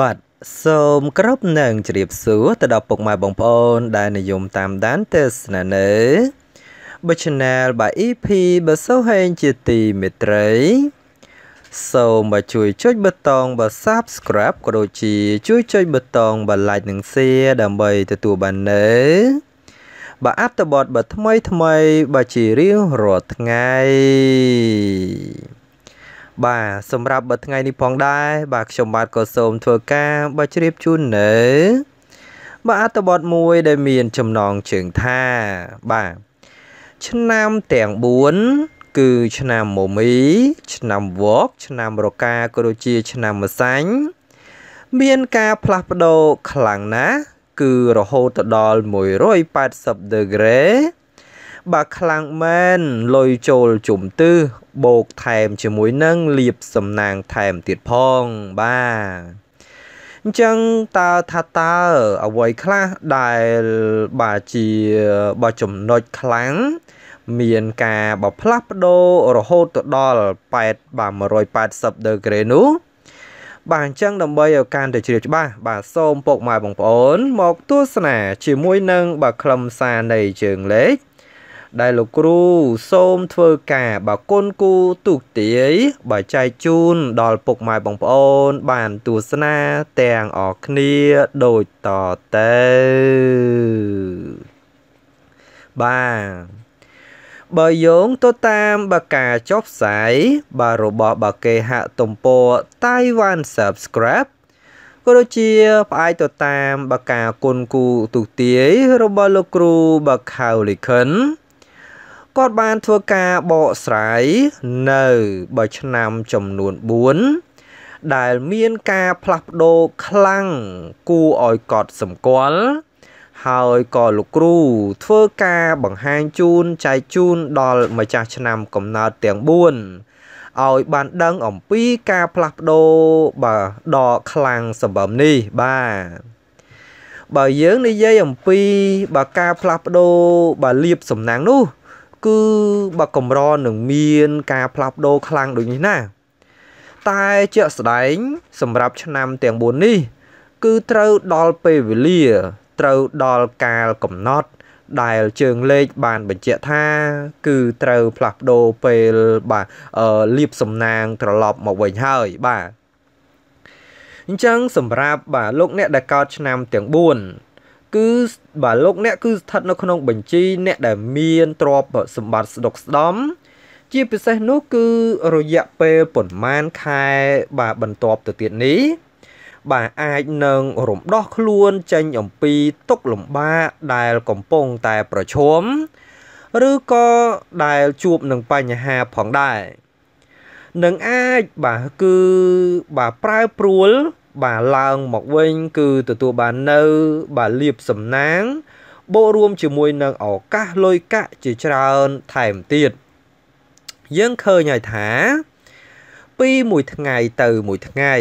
បាទសូមគោរពនឹងជ្រាបសួរទៅដល់ពុកម៉ែបងប្អូន ដែលនិយមតាមដានទេសនានៅបើ Channel បាទ EP បើសូហេងជាទីមេត្រីសូមបាទជួយចុចប៊ូតុងបាទ Subscribe ក៏ដូចជា ជួយចុចប៊ូតុងបាទ Like និង Share ដើម្បីទទួលបាននៅបាទអត្ថបទបាទថ្មីថ្មីបាទជារៀងរាល់ថ្ងៃបាទសម្រាប់បើថ្ងៃនេះផងដែរបាទខ្ញុំបាទក៏សូមធ្វើការបាទជ្រាបជូននៅបាទអត្ថបទមួយដែលមានចំណងជើងថាបាទឆ្នាំទាំង4គឺឆ្នាំមមីឆ្នាំវកឆ្នាំរកាក៏ដូចជាឆ្នាំម្សាញ់មានការផ្លាស់ប្ដូរខ្លាំងណាស់គឺរហូតដល់180ដឺក្រេបើខ្លាំងមែនលុយចូលជុំទិសបូកថែមជាមួយនឹងលៀបសំណាងថែមទៀតផងបាទអញ្ចឹងតើថាតើអ្វីខ្លះដែលបើជាបើចំណុចខ្លាំងមានការបផ្លាស់ប្ដូររហូតទៅដល់8បាទ180ដឺក្រេនោះបាទអញ្ចឹងដើម្បីឲ្យការទៅជ្រាបច្បាស់បាទសូមពុកម៉ែបងប្អូនមកទស្សនាជាមួយនឹងបាទខ្លឹមសារនៃជើងលេខដែលលោកគ្រូសូមធ្វើការបើគុណគូទូកទាយបើចែកជូនដល់ពុកម៉ែបងប្អូន បានទស្សនាទាំងអស់គ្នាដូចតទៅបាទបើយោងទៅតាមបាការចុះផ្សាយបាទរបស់បាគេហទំព័រ Taiwan Subscribe ក៏ដូចជាផ្អែកទៅតាមបាការគុណគូទុទាយរបស់លោកគ្រូបាខៅលីខិនគាត់បានធ្វើការបកស្រាយនៅ បើឆ្នាំចំនួន4ដែលមានការផ្លាស់ប្ដូរខ្លាំងគួរឲ្យកត់សម្គាល់ ហើយក៏លោកគ្រូធ្វើការបង្ហាញជូនចែកជូនដល់ម្ចាស់ឆ្នាំកំណើតទាំង4ឲ្យបានដឹងអំពីការផ្លាស់ប្ដូរបាទដ៏ខ្លាំងសម្បំនេះបាទបើយើងនិយាយអំពីបើការផ្លាស់ប្ដូរបើលៀបសំណាងនោះគឺបើកម្រនឹងមាន ការផ្លាស់ប្ដូរខ្លាំងដូចនេះណាតែជាក់ស្ដែងសម្រាប់ឆ្នាំទាំង4នេះ គឺត្រូវដល់ពេលវេលា ត្រូវដល់កាលកំណត់ដែលជើងលេខបានបញ្ជាក់ថា គឺត្រូវផ្លាស់ប្ដូរពេលបាទលៀបសំណាងត្រឡប់មកវិញហើយបាទអញ្ចឹងសម្រាប់បាទលោកអ្នកដែលកើតឆ្នាំទាំង4គឺបាទលោកអ្នកគឺស្ថិតនៅក្នុង បញ្ជីអ្នកដែលមានទ្រព្យសម្បត្តិស្ដុកស្ដំ ជាពិសេសនោះគឺរយៈពេលប្រមាណខែបាទបន្ទាប់ទៅទៀតនេះបាទអាចនឹងរំដោះខ្លួនចេញអំពីទុកលំបាកដែលកំពុងតែប្រឈមឬក៏ដែលជួបនឹងបញ្ហាផងដែរនឹងអាចបាទគឺបាទប្រែប្រួលបាទឡើងមកវិញ គឺទទួលបាននៅបាទលៀបសំណាងបូករួមជាមួយនឹងឱកាសលុយកាក់ជាច្រើនថែមទៀតយើងឃើញហើយថា ពីមួយថ្ងៃទៅមួយថ្ងៃ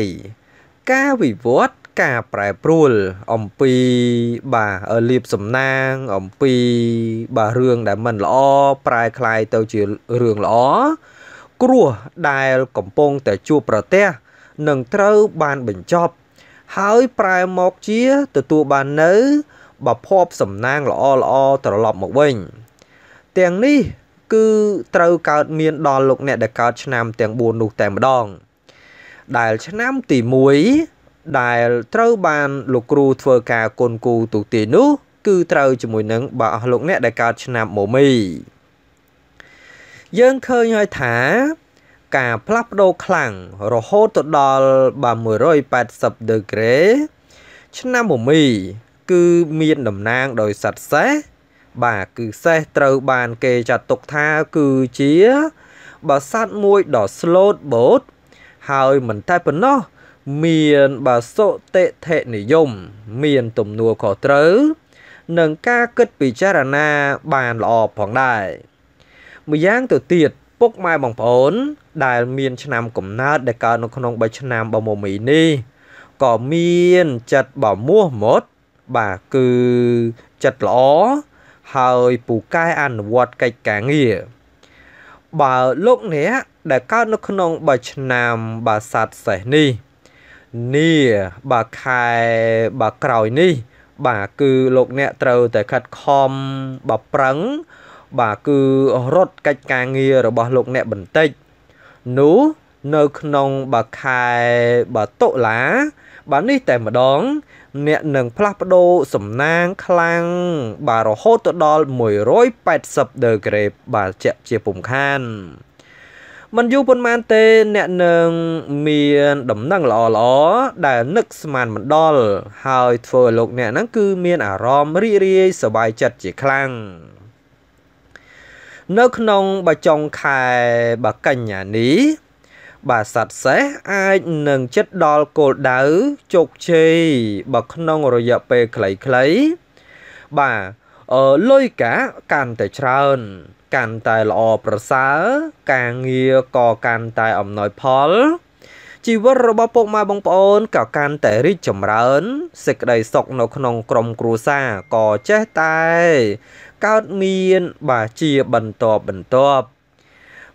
ការវិវត្តការប្រែប្រួលអំពី បាទលៀបសំណាងអំពី បាទរឿងដែលមិនល្អប្រែคลายទៅជារឿងល្អគ្រោះដែលកំពុងតែជួបប្រទះនឹងត្រូវបានបញ្ចប់ ហើយប្រែមកជាទទួលបាននៅ បភពសំណាងល្អល្អត្រឡប់មកវិញ ទាំងនេះ គឺត្រូវកើតមានដល់លោកអ្នកដែលកើតឆ្នាំទាំង4នោះតែម្ដង ដែលឆ្នាំទី1ដែល ត្រូវបាន លោកគ្រូធ្វើការគុណគូទូទាយនោះ គឺត្រូវជាមួយនឹងបើអស់លោកអ្នកដែលកើតឆ្នាំមមីយើងឃើញហើយថាការផ្លាស់ប្ដូរខ្លាំងរហូតទៅដល់180ដឺក្រេឆ្នាំមមីគឺមានតំណាងដោយសត្វសេះបាទគឺសេះត្រូវបានគេចាត់ទុកថាគឺជា បស័តមួយដ៏ slot boat ហើយមិនតែប៉ុណ្ណោះ មានបាសុតិធិនិយមមានទំនួលខុសត្រូវនិងការគិតពិចារណាបានល្អផងដែរម្យ៉ាងទៅទៀតពុកម៉ែបងប្អូនដែលមានឆ្នាំកំណើតដែលកើតនៅក្នុង3ឆ្នាំបមមីនេះក៏មានចិត្តបមោះមុតបាទគឺចិត្តល្អហើយពូកែអនុវត្តកិច្ចការងារបើលោកអ្នកដែលកើតនៅក្នុងបើឆ្នាំបាសាទសេះនេះនីបាខែបាក្រោយនេះ បាទគឺលោកអ្នកត្រូវតែខិតខំបាប្រឹងបាទគឺរត់កិច្ចការងាររបស់លោកអ្នកបន្តិច នោះនៅក្នុងបាខែបាតុលាបាទនេះតែម្ដងអ្នកនឹងផ្លាស់ប្ដូរសំណាងខ្លាំងបាទរហូតទៅដល់180ដឺក្រេបាទជាក់ជាពុំខានមិនយូរប៉ុន្មានទេអ្នកនឹងមានដំណឹងល្អល្អដែលនឹកស្មានមិនដល់ហើយធ្វើឲ្យលោកអ្នកហ្នឹងគឺមានអារម្មណ៍រីករាយសប្បាយចិត្តជាខ្លាំងនៅក្នុងបច្ចុងខែបកញ្ញានេះបាទសត្វសេះអាចនឹងចិត្តដល់គោលដៅជោគជ័យបើក្នុងរយៈពេលខ្លីៗបាទអឺលុយកាកាន់តែច្រើន កាន់តែល្អប្រសើរការងារក៏កាន់តែអំណោយផលជីវិតរបស់ពុកម៉ែបងប្អូនក៏កាន់តែរីកចម្រើនសេចក្តីសុខនៅក្នុងក្រុមគ្រួសារក៏ចេះតែកើតមានបាទជាបន្តបន្ទាប់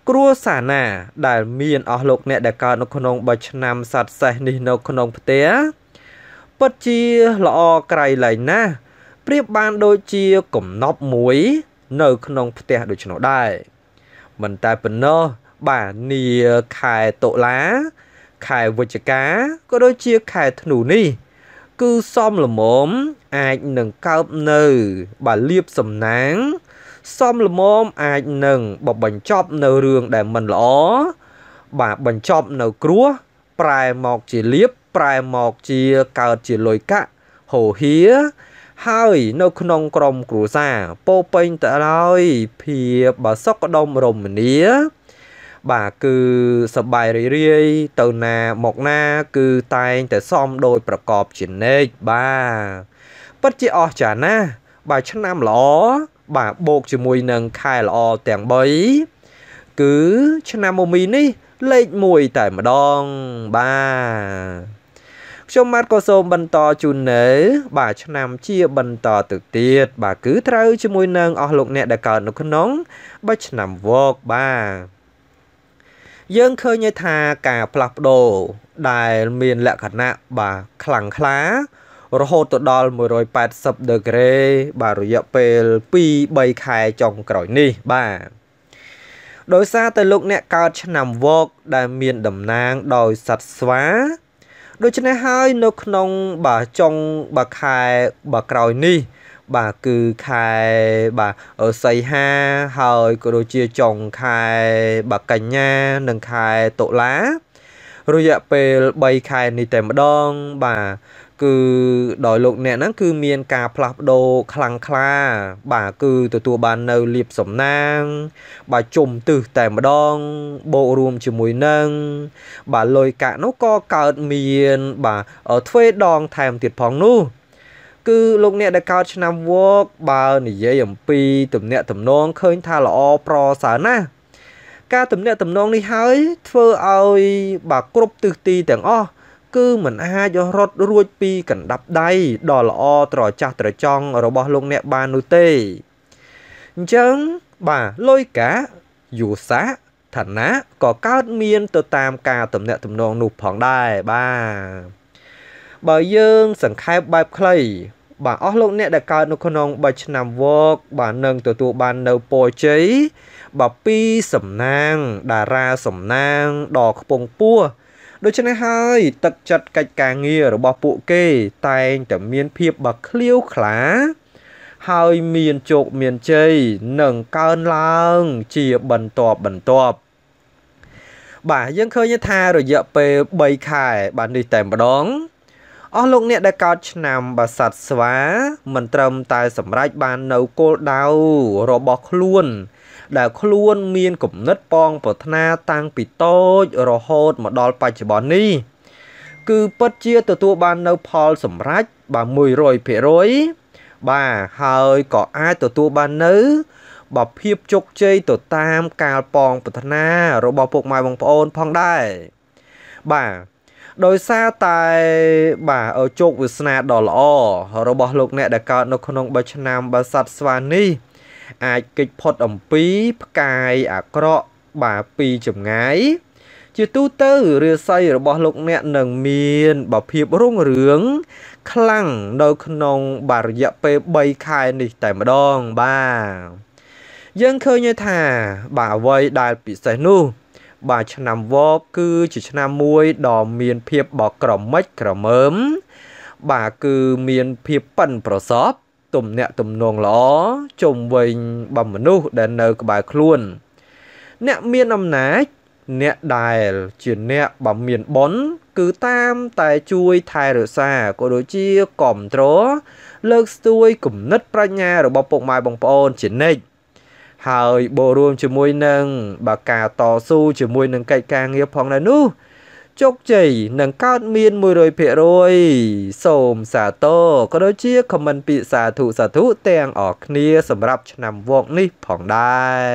គ្រួសារណា ដែលមានអស់លោកអ្នកដែលកើតនៅក្នុងបើឆ្នាំសត្វសេះនេះនៅក្នុងផ្ទះពិតជាល្អក្រៃលែងណាស់ប្រៀបបានដូចជាកំណប់មួយ នៅក្នុងផ្ទះដូច្នោះដែរមិនតែប៉ុណ្ណោះបាទនីខែតុលាខែវិច្ឆិកាក៏ដូចជាខែធ្នូនេះគឺសំលមមអាចនឹងកើបនៅបើលៀបសំណាងសំលមមអាចនឹងបបញ្ចប់នៅរឿងដែលមិនល្អបាទបញ្ចប់នៅគ្រោះប្រែមកជាលៀបប្រែមកជាកើតជាលុយកៈហោហៀហើយនៅក្នុងក្រមគ្រួសារពោពេញទៅដោយភាពបសុខដុមរមនាបាទគឺសបាយរីរាយទៅណាមកណា គឺតែងតែសមដោយប្រកបជានិច្ចបាទពិតជាអស្ចារ្យណាស់បាទឆ្នាំល្អបាទបូកជាមួយនឹងខែល្អទាំង3គឺឆ្នាំមុំមីនេះលេខ1តែម្ដងបាទខ្ញុំម៉ាត់ក៏សូមបន្តជូននៅបាទឆ្នាំជាបន្តទៅទៀតបាទគឺត្រូវជាមួយនឹងអស់លោកអ្នកដែលកើតនៅក្នុងបាទឆ្នាំវកបាទយើងឃើញថាការផ្លាស់ប្ដូរដែលមានលក្ខណៈបាទខ្លាំងខ្លារហូតទៅដល់180ដឺក្រេបាទរយៈពេល2 3ខែចុងក្រោយនេះបាទដោយសារតែលោកអ្នកកើតឆ្នាំវកដែលមានតំណាងដោយសត្វស្វាដូច្នេះហើយនៅក្នុងបាទចុងបាទខែបាទក្រោយនេះបាទគឺខែបាទសីហាហើយក៏ដូចជាចុងខែ បាទកញ្ញានិងខែតុលារយៈពេល3ខែនេះតែម្ដងបាទគឺដោយលោកអ្នកហ្នឹងគឺមានការផ្លាស់ប្ដូរខ្លាំងខ្លា បាទគឺទទួលបាននៅលៀបសំណាង បាទជុំទឹះតែម្ដងបូករួមជាមួយនឹង បាទលុយកាក់នោះក៏កើតមាន បាទធ្វើដងថែមទៀតផងនោះគឺលោកអ្នកដែលកោតឆ្នាំវកបើនិយាយអំពីទំនាក់ទំនង ឃើញថាល្អប្រសើរណាស់ការទំនាក់ទំនងនេះហើយធ្វើឲ្យបាទគ្រប់ទិសទីទាំងអស់គឺมันអាចរត់រួចពីកណ្ដាប់ដៃដ៏ល្អត្រចះត្រចង់របស់លោកអ្នកបាននោះទេអញ្ចឹងបាទលុយកាយូសាឋានៈក៏កើតមានទៅតាមការទំនាក់ទំនងនោះផងដែរបាទបើយើងសង្ខេបបែបខ្លី បាទអស់លោកអ្នកដែលកើតនៅក្នុងបីឆ្នាំវកបាទនឹងទទួលបាននៅពរជ័យបាទពីសំណាងតារាសំណាងដល់ខ្ពង់ពួរដូច្នេះហើយ ទឹកចិត្តកិច្ចការងាររបស់ពួកគេតែងតែមានភាពបើក្លៀវខ្លា ហើយមានជោគមានជ័យនិងកើនឡើងជាបន្តបន្ទាប់បាទយើងឃើញថារយៈពេល3ខែបាទនេះតែម្ដងអស់លោកអ្នកដែលកោតឆ្នាំបាសាត់ស្វាមិនត្រឹមតែសម្រេចបាននៅគោលដៅរបស់ខ្លួនដែលខ្លួនមានគំនិតប៉ងប្រាថ្នាតាំងពីតូចរហូតមកដល់បច្ចុប្បន្ននេះគឺពិតជាទទួលបាននៅផលសម្រេចបាទ100%បាទហើយក៏អាចទទួលបាននៅបភាពជោគជ័យទៅតាមការប៉ងប្រាថ្នារបស់ពុកម៉ែបងប្អូនផងដែរបាទដោយសារតែបាទជោគវាសនាដ៏ល្អរបស់លោកអ្នកដែលកើតនៅក្នុងបឆ្នាំបស័តស្វានេះអាចកិច្ចផុតអំពីផ្កាយអាក្រក់បាទពីចម្ងាយ ជាទូទៅរាសីរបស់លោកអ្នកនឹងមានបភាពរុងរឿងខ្លាំងនៅក្នុងបាទរយៈពេល3ខែនេះតែម្ដងបាទយើងឃើញថាបាទអ្វីដែលពិសេសនោះបាទឆ្នាំវបគឺជាឆ្នាំមួយដ៏មានភាពបកក្រមិចក្រមើម បាទគឺមានភាពប៉ិនប្រសពទំនាក់ទំនងល្អជំវិញបំមនុស្សដែលនៅក្បែរខ្លួន អ្នកមានអំណាច អ្នកដែលជាអ្នកបំមានប៉ុន គឺតាមតែជួយថែរក្សាក៏ដូចជាគ្រប់គ្រងលើកស្ទួយគំនិតប្រាជ្ញារបស់ពុកម៉ែបងប្អូនជានិច្ចហើយបូករួមជាមួយនឹងបើការតស៊ូជាមួយនឹងកិច្ចការងារផងដែរនោះជោគជ័យនឹងកើតមាន100%សូមសាទរក៏ដូចជាខមមិនពាក្យសាធុសាធុទាំងអស់គ្នាសម្រាប់ឆ្នាំវកនេះផងដែរ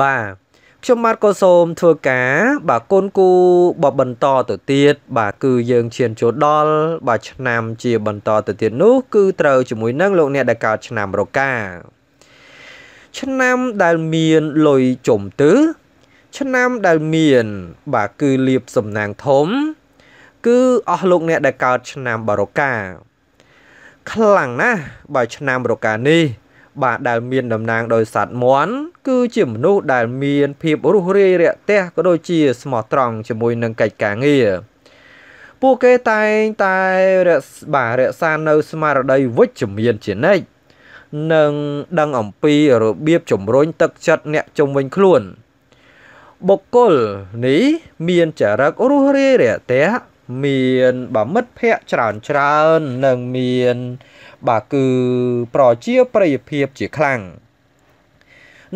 បាទខ្ញុំបាទក៏សូមធ្វើការ បាទកូនគូបបន្តទៅទៀត បាទគឺយើងឈានចូលដល់បាទឆ្នាំជាបន្តទៅទៀតនោះគឺត្រូវជាមួយនឹងលោកអ្នកដែលកើតឆ្នាំរកា ឆ្នាំដែលមានលុយចុំទើឆ្នាំដែលមានបាទគឺលៀបសំណាងធំ គឺអស់លោកអ្នកដែលកើតឆ្នាំបរកាខ្លាំងណាស់បើឆ្នាំរកានេះបាទដែលមានតំណាងដោយសត្វមន់គឺជាមនុស្សដែលមានភាពរុះរាយរាក់ទាស់ក៏ដូចជាស្មោះត្រង់ជាមួយនឹងកិច្ចការងារពួកគេតែងតែរក្សាបាទរក្សានៅ ស្មារតីវិជ្ជមានជានិច្ចនិងដឹងអំពីរបៀបជំរុញទឹកចិត្តអ្នកជំវិញខ្លួនបុគ្គលនេះមានចរិតរុះរាយរាក់ទាក់មានបាមិត្តភ័ក្ដិច្រើនច្រើននិងមាន បាទគឺប្រជាប្រិយភាពជាខ្លាំង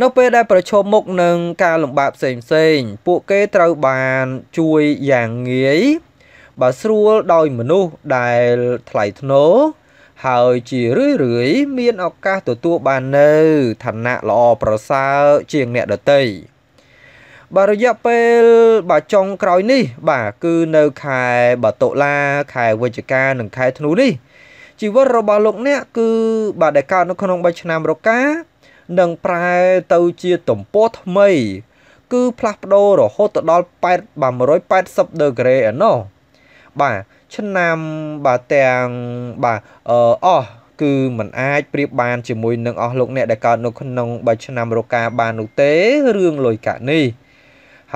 នៅពេលដែលប្រឈមមុខនឹងការលំបាកផ្សេងផ្សេងពួកគេត្រូវបានជួយយ៉ាងងាយបើស្រួលដោយមនុស្សដែលថ្លៃថ្នូរហើយជារឿយរឿយមានឱកាសទទួលបាននៅឋានៈល្អប្រសើរជាងអ្នកដទៃ។បាទរយៈពេលបាទចុងក្រោយនេះ បាទគឺនៅខែបាទតុលាខែវិច្ឆិកានិងខែធ្នូនេះជីវិតរបស់លោកអ្នកគឺ បាទដែលកើតនៅក្នុង3ឆ្នាំរកានឹងប្រែទៅជាទំព័រថ្មី គឺ ផ្លាស់ប្ដូររហូតទៅដល់880ដឺក្រេឯណោះបាទឆ្នាំបាទទាំងបាទអឺអស់គឺมันអាចប្រៀបបានជាមួយនឹងអស់លោកអ្នកដែលកើតនៅក្នុង3ឆ្នាំរកាបាននោះទេរឿងលុយកាក់នេះ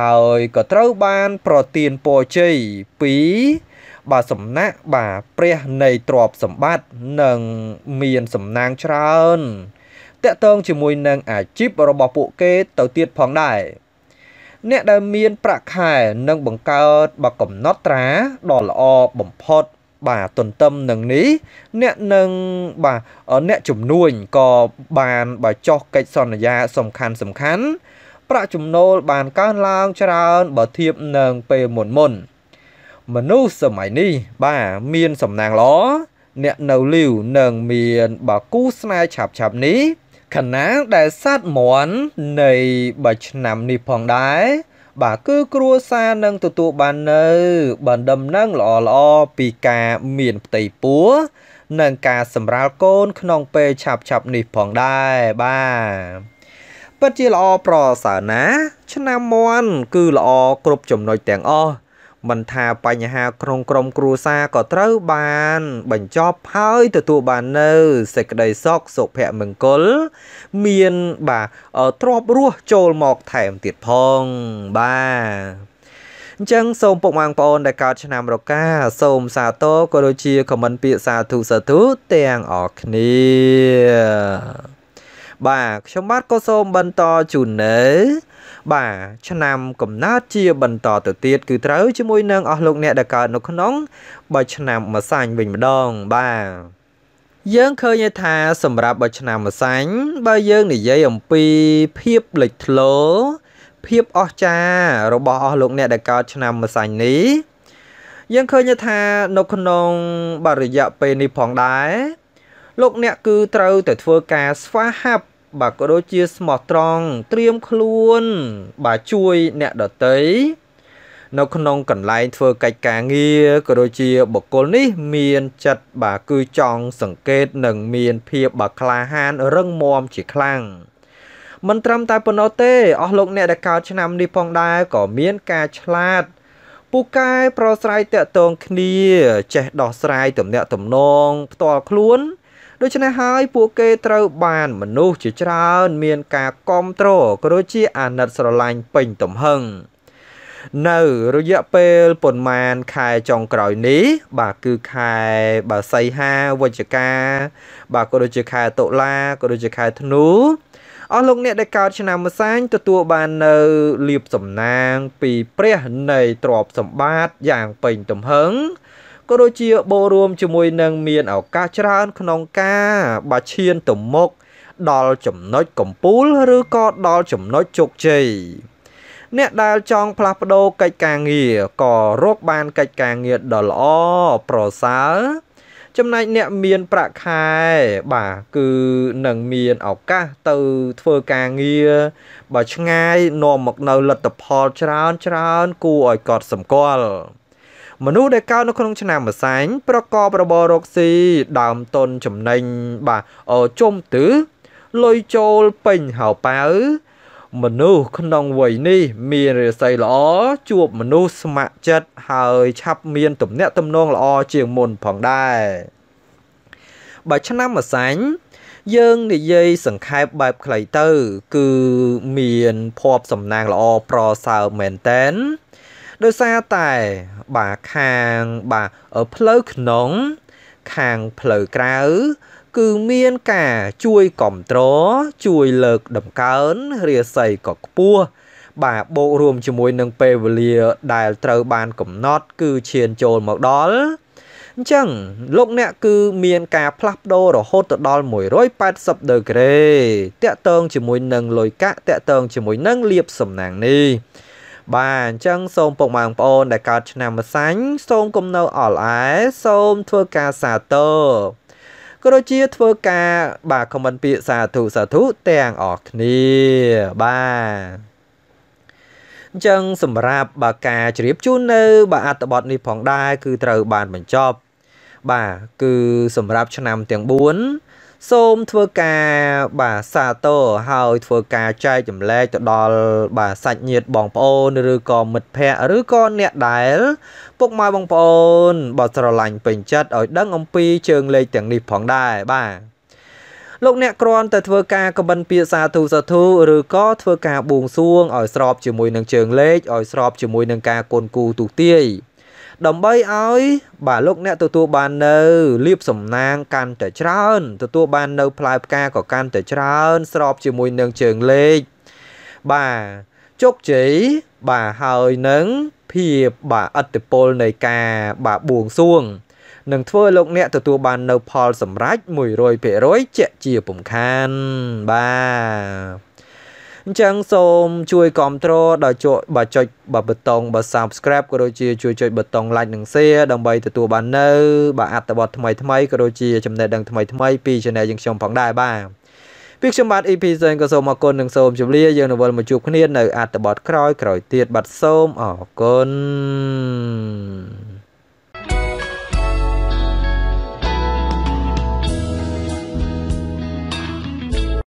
ហើយក៏ត្រូវបានប្រទានពរជ័យពីបាទសំណាក់បាទព្រះនៃទ្រព្យសម្បត្តិនិងមានសំណាងច្រើនតកតងជាមួយនឹងអាជីពរបស់ពួកគេទៅទៀតផងដែរអ្នកដែលមាន ប្រាក់ខែនឹងបង្កើតបកំណត់ត្រាដ៏ល្អបំផុត បាទទន្ទឹមនឹងនេះ អ្នកនឹងបាទអ្នកជំនួញក៏បានបើចោះកិច្ចសន្យាសំខាន់សំខាន់ប្រាក់ចំណូលបានកើនឡើងច្រើនបើធៀបនឹងពេលមុនមុនមនុស្សសម័យនេះបាទមានសំណាងល្អអ្នកនៅលីវនឹងមានបាគូស្នេហ៍ឆាប់ឆាប់នេះខណៈដែលសัตว์មន់នៃបើឆ្នាំនេះផងដែរបាទគឺគ្រួសារនឹងទទួលបាននៅបណ្ដំណឹងល្អល្អពីការមានផ្ទៃពោះនិងការសម្រាលកូនក្នុងពេលឆាប់ឆាប់នេះផងដែរបាទពិតជាល្អប្រសើរណាស់ឆ្នាំមន់គឺល្អគ្រប់ចំណុចទាំងអស់មិនថាបញ្ហាក្នុងក្រុមគ្រួសារក៏ត្រូវបាន បញ្ចប់ហើយទទួលបាននៅសេចក្តីសុខសុភមង្គល មានបាទទ្របរស់ចូលមកថែមទៀតផងបាទអញ្ចឹងសូមពុកម៉ែបងប្អូនដែលកើតឆ្នាំរកាសូមសាទរក៏ដូចជាខមមិនពាក្យសាធុសាធុទាំងអស់គ្នាបាទខ្ញុំបាទក៏សូមបន្តជូននៅបាទឆ្នាំកំណើតជាបន្តទៅទៀតគឺត្រូវជាមួយនឹងអស់លោកអ្នកដែលកើតនៅក្នុងបើឆ្នាំម្សាញ់វិញម្ដងបាទយើងឃើញថាសម្រាប់បើឆ្នាំម្សាញ់បើយើងនិយាយអំពីភាពលេចធ្លោភាពអស្ចារ្យរបស់អស់លោកអ្នកដែលកើតឆ្នាំម្សាញ់នេះយើងឃើញថានៅក្នុងបរិយាពេលនេះផងដែរលោកអ្នកគឺត្រូវតែធ្វើការស្វាហាប់ បាទក៏ដូចជាស្មោះត្រង់ត្រៀមខ្លួន បាទជួយអ្នកដតីនៅក្នុងកន្លែងធ្វើកិច្ចការងារក៏ដូចជាបុគ្គលនេះមានចិត្តបាទគឺចង់សង្កេតនិងមានភាពបាទក្លាហានរឹងមាំជាខ្លាំងមិនត្រឹមតែប៉ុណ្ណោះទេអស់លោកអ្នកដែលកើតឆ្នាំនេះផងដែរក៏មានការឆ្លាតពូកែប្រស្រ័យតាក់ទងគ្នា ចេះដោះស្រាយទំនាក់ទំនងផ្ទាល់ខ្លួនដូច្នេះហើយពួកគេត្រូវបានមនុស្សជាច្រើន មានការគ្រប់គ្រងក៏ដូចជាអាណិតស្រឡាញ់ពេញទំហឹងនៅរយៈពេលប៉ុន្មានខែចុងក្រោយនេះ បាទគឺខែបាទសីហាវិច្ឆិកាបាទក៏ដូចជាខែតុលាក៏ដូចជាខែធ្នូអស់លោកអ្នកដែលកើតឆ្នាំម្សាញ់ទទួលបាននៅលៀបសំណាង ពីព្រះនៃទ្រព្យសម្បត្តិយ៉ាងពេញទំហឹងក៏ដូចជាបូរួមជាមួយនឹងមានឱកាសច្រើនក្នុងការបាឈានទៅមុខដល់ចំណុចកំពូលឬក៏ដល់ចំណុចជោគជ័យអ្នកដែលចង់ផ្លាស់ប្ដូរកិច្ចការងារក៏រកបានកិច្ចការងារដ៏ល្អប្រសើរចំណែកអ្នកមានប្រាក់ខែបាទគឺនឹងមានឱកាសទៅធ្វើការងារបើឆ្ងាយនាំមកនៅលទ្ធផលច្រើនច្រើន គួរឲ្យកត់សម្គាល់មនុស្សដែលកើតនៅក្នុង ឆ្នាំម្សែងប្រកបរបររកស៊ីដើមទុនចំណេញបាទអជុំទឺលុយចូលពេញហៅប៉ៅមនុស្សក្នុងវ័យនេះមានរាសីល្អជួបមនុស្សស្ម័គ្រចិត្តហើយឆាប់មានទំនាក់ទំនងល្អជាងមុនផងដែរបើឆ្នាំម្សាញ់យើងនិយាយសង្ខេបបែបខ្លីទៅគឺមានភ័ព្វសំណាងល្អប្រសើរមែនតែនដោយសារតែបាទខាងបាទផ្លូវក្នុង ខាងផ្លូវក្រៅគឺមានការជួយគ្រប់ត្រជួយលើកដំកើងរាសីក៏ខ្ពស់បាទបូករួមជាមួយនឹងពេលវេលាដែលត្រូវបានកំណត់ គឺឈានចូលមកដល់អញ្ចឹងលោកអ្នកគឺមានការផ្លាស់ប្ដូររហូតទៅដល់180ដឺក្រេតាក់ទងជាមួយនឹងលុយកាក់តាក់ទងជាមួយនឹងលៀបសំណាងនេះបាទអញ្ចឹងសូមពុកម៉ែបងប្អូនដែលកើតឆ្នាំម្សាញ់សូមគំនៅអល់អែសូមធ្វើការសាទរក៏ដូចជាធ្វើការ បាទ comment ពាក្យសាធុសាធុទាំងអស់គ្នាបាទអញ្ចឹងសម្រាប់បើការជ្រាបជូននៅបើអត្តបទនេះផងដែរគឺត្រូវបានបញ្ចប់បាទគឺសម្រាប់ឆ្នាំទាំង4សូមធ្វើការបាទសាទរហើយធ្វើការចែកចម្លែកទៅដល់បាទសាច់ញាតិបងប្អូនឬក៏មិត្តភ័ក្តិឬក៏អ្នកដែលពុកម៉ែបងប្អូនបើស្រឡាញ់ពេញចិត្តឲ្យដឹងអំពីជើងលេខទាំងនេះផងដែរបាទលោកអ្នកគ្រាន់តែធ្វើការកបិនពាក្យសាធុសាធុឬក៏ធ្វើការបួងសួងឲ្យស្របជាមួយនឹងជើងលេខឲ្យស្របជាមួយនឹងការគុណគូទុទាយដើម្បីឲ្យ បាទលោកអ្នកទទួលបាននៅលៀបសំណាងកាន់តែច្រើនទទួលបាននៅផ្លែផ្កាក៏កាន់តែច្រើន ស្របជាមួយនឹងជើងលេខបាទជោគជ័យបាទហើយនឹងភាពបាទអត្តពលនៃការបាទបួងសួង នឹងធ្វើលោកអ្នកទទួលបាននៅផលសម្រេច100%ជាក់ជាពំខានបាទអញ្ចឹងសូមជួយគ្រប់គ្រងដោយជួយបើចុចបើប៊ូតុងបើ Subscribe ក៏ដូចជាជួយចុចប៊ូតុង Like និង Share ដើម្បីទទួលបាននៅ បាទអត្ថបទថ្មីថ្មីក៏ដូចជាចំណេះដឹងថ្មីថ្មីពី Channel យើងខ្ញុំផងដែរបាទពីខ្ញុំបាទ EP សេងក៏សូមអរគុណនិងសូមជម្រាបយើងនៅវិលមកជួបគ្នានៅអត្ថបទក្រោយៗទៀតបាទសូមអរគុណ